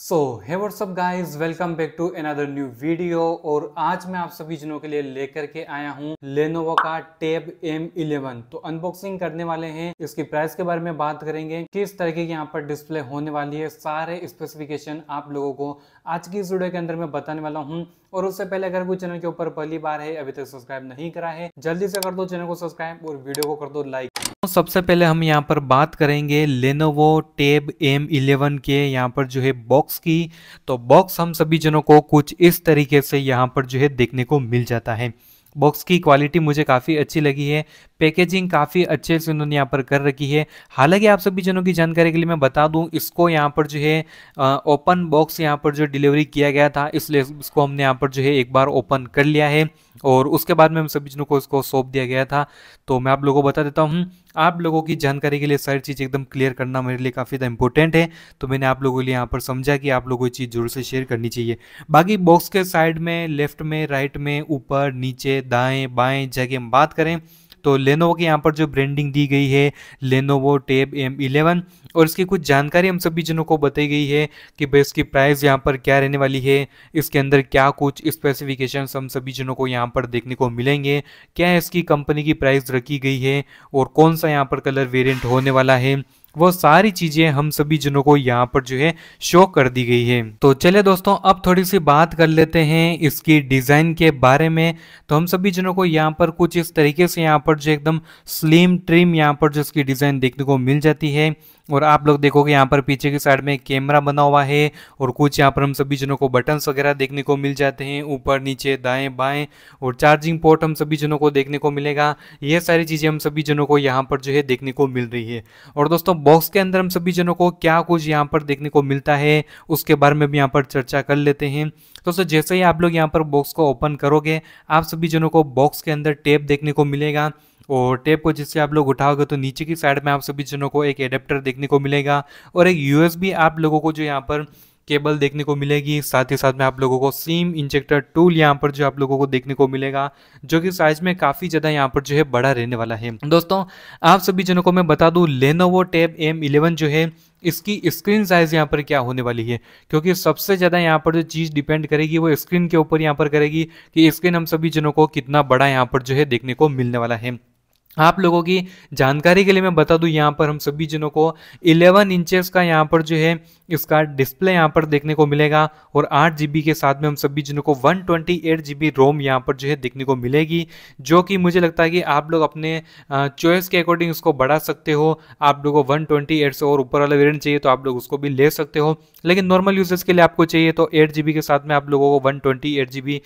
so hi what's up guys welcome back to another new video और आज मैं आप सभी जनों के लिए लेकर के आया हूँ लेनोवो का टेब एम इलेवन तो अनबॉक्सिंग करने वाले हैं इसकी प्राइस के बारे में बात करेंगे किस तरीके की यहाँ पर डिस्प्ले होने वाली है सारे स्पेसिफिकेशन आप लोगों को आज की इस वीडियो के अंदर मैं बताने वाला हूँ और उससे पहले अगर कोई चैनल के ऊपर पहली बार है अभी तक सब्सक्राइब नहीं करा है जल्दी से कर दो चैनल को सब्सक्राइब और वीडियो को कर दो लाइक सबसे पहले हम यहाँ पर बात करेंगे लेनोवो टेब एम इलेवन के यहाँ पर जो है बॉक्स की तो बॉक्स हम सभी जनों को कुछ इस तरीके से यहाँ पर जो है देखने को मिल जाता है बॉक्स की क्वालिटी मुझे काफ़ी अच्छी लगी है पैकेजिंग काफ़ी अच्छे से उन्होंने यहाँ पर कर रखी है हालांकि आप सभी जनों की जानकारी के लिए मैं बता दूँ इसको यहाँ पर जो है ओपन बॉक्स यहाँ पर जो डिलीवरी किया गया था इसलिए इसको हमने यहाँ पर जो है एक बार ओपन कर लिया है और उसके बाद में हम सभी जनों को इसको सौंप दिया गया था तो मैं आप लोगों को बता देता हूँ आप लोगों की जानकारी के लिए सारी चीज़ एकदम क्लियर करना मेरे लिए काफ़ी ज़्यादा इंपॉर्टेंट है तो मैंने आप लोगों के लिए यहाँ पर समझा कि आप लोगों को चीज़ जरूर से शेयर करनी चाहिए बाकी बॉक्स के साइड में लेफ्ट में राइट में ऊपर नीचे दाएँ बाएँ जगह हम बात करें तो लेनोवो के यहाँ पर जो ब्रांडिंग दी गई है लेनोवो टेब एम इलेवन और इसकी कुछ जानकारी हम सभी जनों को बताई गई है कि भाई इसकी प्राइस यहाँ पर क्या रहने वाली है इसके अंदर क्या कुछ स्पेसिफिकेशन हम सभी जनों को यहाँ पर देखने को मिलेंगे क्या इसकी कंपनी की प्राइस रखी गई है और कौन सा यहाँ पर कलर वेरियंट होने वाला है वो सारी चीज़ें हम सभी जनों को यहाँ पर जो है शो कर दी गई है तो चले दोस्तों अब थोड़ी सी बात कर लेते हैं इसकी डिज़ाइन के बारे में तो हम सभी जनों को यहाँ पर कुछ इस तरीके से यहाँ पर जो एकदम स्लिम ट्रिम यहाँ पर जो इसकी डिज़ाइन देखने को मिल जाती है और आप लोग देखोगे यहाँ पर पीछे की साइड में एक कैमरा बना हुआ है और कुछ यहाँ पर हम सभी जनों को बटन्स वगैरह देखने को मिल जाते हैं ऊपर नीचे दाएं बाएं और चार्जिंग पोर्ट हम सभी जनों को देखने को मिलेगा ये सारी चीज़ें हम सभी जनों को यहाँ पर जो है देखने को मिल रही है और दोस्तों बॉक्स के अंदर हम सभी जनों को क्या कुछ यहाँ पर देखने को मिलता है उसके बारे में भी यहाँ पर चर्चा कर लेते हैं दोस्तों जैसे ही आप लोग यहाँ पर बॉक्स को ओपन करोगे आप सभी जनों को बॉक्स के अंदर टेप देखने को मिलेगा और टेप को जिससे आप लोग उठाओगे तो नीचे की साइड में आप सभी जनों को एक एडेप्टर देखने को मिलेगा और एक यूएसबी आप लोगों को जो यहाँ पर केबल देखने को मिलेगी साथ ही साथ में आप लोगों को सीम इंजेक्टर टूल यहाँ पर जो आप लोगों को देखने को मिलेगा जो कि साइज में काफ़ी ज़्यादा यहाँ पर जो है बड़ा रहने वाला है दोस्तों आप सभी जनों को मैं बता दू लेनोवो टेब एम इलेवन जो है इसकी स्क्रीन साइज़ यहाँ पर क्या होने वाली है क्योंकि सबसे ज़्यादा यहाँ पर जो चीज़ डिपेंड करेगी वो स्क्रीन के ऊपर यहाँ पर करेगी कि स्क्रीन हम सभी जनों को कितना बड़ा यहाँ पर जो है देखने को मिलने वाला है आप लोगों की जानकारी के लिए मैं बता दूं यहाँ पर हम सभी जनों को 11 इंचेस का यहाँ पर जो है इसका डिस्प्ले यहाँ पर देखने को मिलेगा और आठ जी के साथ में हम सभी जनों को वन ट्वेंटी रोम यहाँ पर जो है देखने को मिलेगी जो कि मुझे लगता है कि आप लोग अपने चॉइस के अकॉर्डिंग इसको बढ़ा सकते हो आप लोगों को वन से और ऊपर वाला वेरियंट चाहिए तो आप लोग उसको भी ले सकते हो लेकिन नॉर्मल यूजर्स के लिए आपको चाहिए तो एट के साथ में आप लोगों को वन ट्वेंटी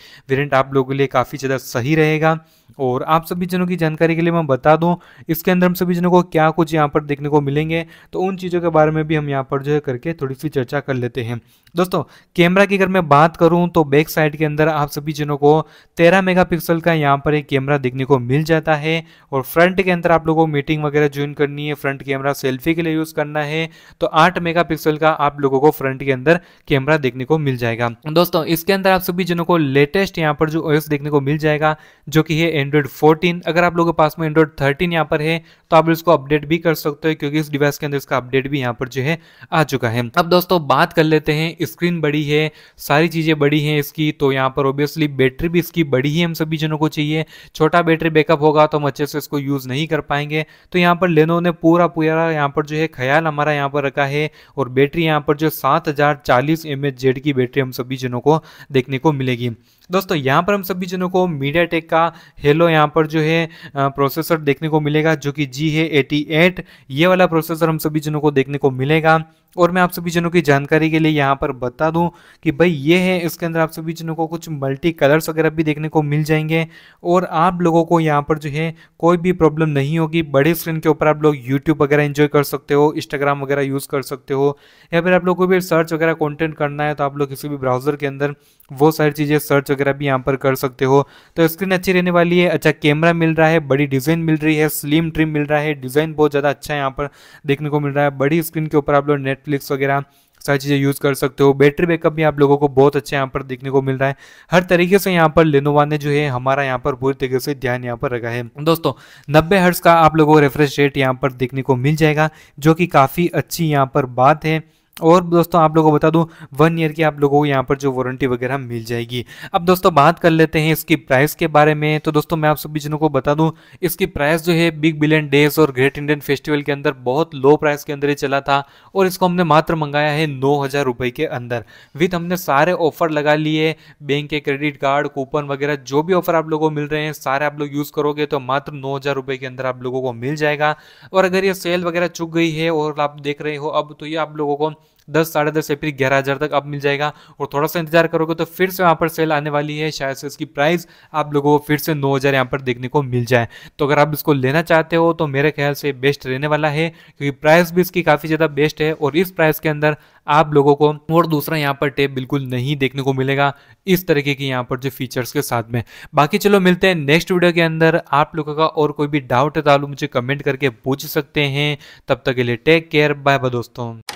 आप लोगों के लिए काफ़ी ज़्यादा सही रहेगा और आप सभी जनों की जानकारी के लिए मैं बता दूं इसके अंदर हम सभी जनों को क्या कुछ यहाँ पर देखने को मिलेंगे तो उन चीज़ों के बारे में भी हम यहाँ पर जो है करके थोड़ी सी चर्चा कर लेते हैं दोस्तों कैमरा की अगर मैं बात करूँ तो बैक साइड के अंदर आप सभी जनों को तेरह मेगा का यहाँ पर एक कैमरा देखने को मिल जाता है और फ्रंट के अंदर आप लोगों को मीटिंग वगैरह ज्वाइन करनी है फ्रंट कैमरा सेल्फी के लिए यूज़ करना है तो आठ मेगा का आप लोगों को फ्रंट के अंदर कैमरा देखने को मिल जाएगा दोस्तों इसके अंदर आप सभी जनों को लेटेस्ट यहाँ पर जो ओ देखने को मिल जाएगा जो कि है एंड्रॉयड 14 अगर आप लोगों के पास में एंड्रॉयड 13 यहाँ पर है तो आप इसको अपडेट भी कर सकते हो क्योंकि इस डिवाइस के अंदर इसका अपडेट भी यहाँ पर जो है आ चुका है अब दोस्तों बात कर लेते हैं स्क्रीन बड़ी है सारी चीज़ें बड़ी हैं इसकी तो यहाँ पर ऑब्वियसली बैटरी भी इसकी बड़ी ही हम सभी जनों को चाहिए छोटा बैटरी बैकअप होगा तो हम अच्छे से इसको यूज़ नहीं कर पाएंगे तो यहाँ पर लेनो ने पूरा पूरा यहाँ पर जो है ख्याल हमारा यहाँ पर रखा है और बैटरी यहाँ पर जो सात हज़ार चालीस एम एच जेड की बैटरी हम सभी जनों को देखने को मिलेगी दोस्तों यहाँ पर हम सभी जनों को मीडिया टेक का हेलो यहाँ पर जो है प्रोसेसर देखने को मिलेगा जो कि जी है एटी एट ये वाला प्रोसेसर हम सभी जनों को देखने को मिलेगा और मैं आप सभी जनों की जानकारी के लिए यहाँ पर बता दूँ कि भाई ये है इसके अंदर आप सभी जनों को कुछ मल्टी कलर्स वगैरह भी देखने को मिल जाएंगे और आप लोगों को यहाँ पर जो है कोई भी प्रॉब्लम नहीं होगी बड़े स्क्रीन के ऊपर आप लोग यूट्यूब वगैरह इन्जॉय कर सकते हो इंस्टाग्राम वगैरह यूज़ कर सकते हो या फिर आप लोग को भी सर्च वगैरह कॉन्टेंट करना है तो आप लोग किसी भी ब्राउज़र के अंदर वो सारी चीज़ें सर्च वगैरह भी यहाँ पर कर सकते हो तो स्क्रीन अच्छी रहने वाली है अच्छा कैमरा मिल रहा है बड़ी डिज़ाइन मिल रही है स्लिम ट्रिम मिल रहा है डिज़ाइन बहुत ज़्यादा अच्छा है यहाँ पर देखने को मिल रहा है बड़ी स्क्रीन के ऊपर आप लोग नेट नेटफ्लिक्स वगैरह सारी चीज़ें यूज़ कर सकते हो बैटरी बैकअप भी आप लोगों को बहुत अच्छा यहाँ पर देखने को मिल रहा है हर तरीके से यहाँ पर लेनोवा ने जो है हमारा यहाँ पर पूरी तरीके से ध्यान यहाँ पर रखा है दोस्तों नब्बे हर्ट्ज़ का आप लोगों को रेफ्रेश रेट यहाँ पर देखने को मिल जाएगा जो कि काफ़ी अच्छी यहाँ पर बात है और दोस्तों आप लोगों को बता दूं वन ईयर की आप लोगों को यहाँ पर जो वारंटी वगैरह मिल जाएगी अब दोस्तों बात कर लेते हैं इसकी प्राइस के बारे में तो दोस्तों मैं आप सभी जनों को बता दूं इसकी प्राइस जो है बिग बिलियन डेज और ग्रेट इंडियन फेस्टिवल के अंदर बहुत लो प्राइस के अंदर ही चला था और इसको हमने मात्र मंगाया है नौ हज़ार रुपये के अंदर विथ हमने सारे ऑफर लगा लिए बैंक के क्रेडिट कार्ड कूपन वगैरह जो भी ऑफर आप लोगों को मिल रहे हैं सारे आप लोग यूज़ करोगे तो मात्र नौ हज़ार रुपये के अंदर आप लोगों को मिल जाएगा और अगर ये सेल वगैरह चुक गई है और आप देख रहे हो अब तो ये आप लोगों को दस साढ़े दस या फिर ग्यारह हज़ार तक अब मिल जाएगा और थोड़ा सा इंतजार करोगे तो फिर से वहाँ पर सेल आने वाली है शायद से इसकी प्राइस आप लोगों को फिर से नौ हज़ार यहाँ पर देखने को मिल जाए तो अगर आप इसको लेना चाहते हो तो मेरे ख्याल से बेस्ट रहने वाला है क्योंकि प्राइस भी इसकी काफ़ी ज़्यादा बेस्ट है और इस प्राइस के अंदर आप लोगों को और दूसरा यहाँ पर टेप बिल्कुल नहीं देखने को मिलेगा इस तरीके की यहाँ पर जो फीचर्स के साथ में बाकी चलो मिलते हैं नेक्स्ट वीडियो के अंदर आप लोगों का और कोई भी डाउट है तो आप लोग मुझे कमेंट करके पूछ सकते हैं तब तक के लिए टेक केयर बाय बाय दोस्तों